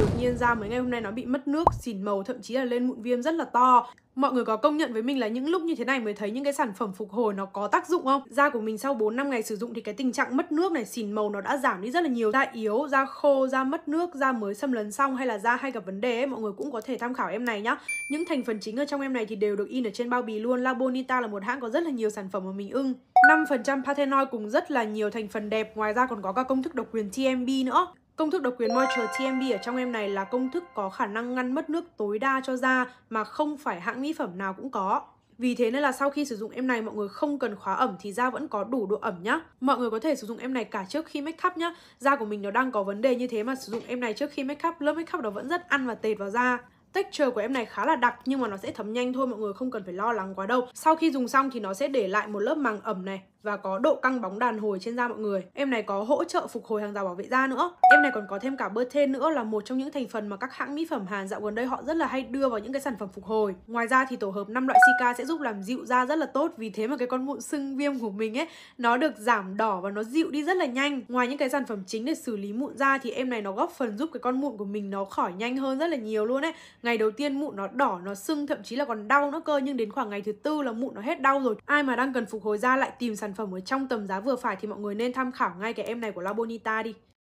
Đột nhiên da mấy ngày hôm nay nó bị mất nước, xỉn màu, thậm chí là lên mụn viêm rất là to. Mọi người có công nhận với mình là những lúc như thế này mới thấy những cái sản phẩm phục hồi nó có tác dụng không? Da của mình sau 4 năm ngày sử dụng thì cái tình trạng mất nước này, xỉn màu nó đã giảm đi rất là nhiều. Da yếu, da khô, da mất nước, da mới xâm lấn xong hay là da hay gặp vấn đề ấy, mọi người cũng có thể tham khảo em này nhá. Những thành phần chính ở trong em này thì đều được in ở trên bao bì luôn. La Bonita là một hãng có rất là nhiều sản phẩm mà mình ưng. 5% Pathenol cùng rất là nhiều thành phần đẹp, ngoài ra còn có các công thức độc quyền TMB nữa. Công thức độc quyền Moisture TMB ở trong em này là công thức có khả năng ngăn mất nước tối đa cho da mà không phải hãng mỹ phẩm nào cũng có. Vì thế nên là sau khi sử dụng em này mọi người không cần khóa ẩm thì da vẫn có đủ độ ẩm nhá. Mọi người có thể sử dụng em này cả trước khi make up nhá. Da của mình nó đang có vấn đề như thế mà sử dụng em này trước khi make up, lớp make up nó vẫn rất ăn và tệt vào da. Texture của em này khá là đặc nhưng mà nó sẽ thấm nhanh thôi mọi người không cần phải lo lắng quá đâu. Sau khi dùng xong thì nó sẽ để lại một lớp màng ẩm này và có độ căng bóng đàn hồi trên da mọi người. Em này có hỗ trợ phục hồi hàng rào bảo vệ da nữa. Em này còn có thêm cả bơten nữa là một trong những thành phần mà các hãng mỹ phẩm Hàn dạo gần đây họ rất là hay đưa vào những cái sản phẩm phục hồi. Ngoài ra thì tổ hợp 5 loại Sika sẽ giúp làm dịu da rất là tốt vì thế mà cái con mụn sưng viêm của mình ấy nó được giảm đỏ và nó dịu đi rất là nhanh. Ngoài những cái sản phẩm chính để xử lý mụn da thì em này nó góp phần giúp cái con mụn của mình nó khỏi nhanh hơn rất là nhiều luôn ấy. Ngày đầu tiên mụn nó đỏ, nó sưng thậm chí là còn đau nữa cơ nhưng đến khoảng ngày thứ tư là mụn nó hết đau rồi. Ai mà đang cần phục hồi da lại tìm sản phẩm ở trong tầm giá vừa phải thì mọi người nên tham khảo ngay cái em này của La Bonita đi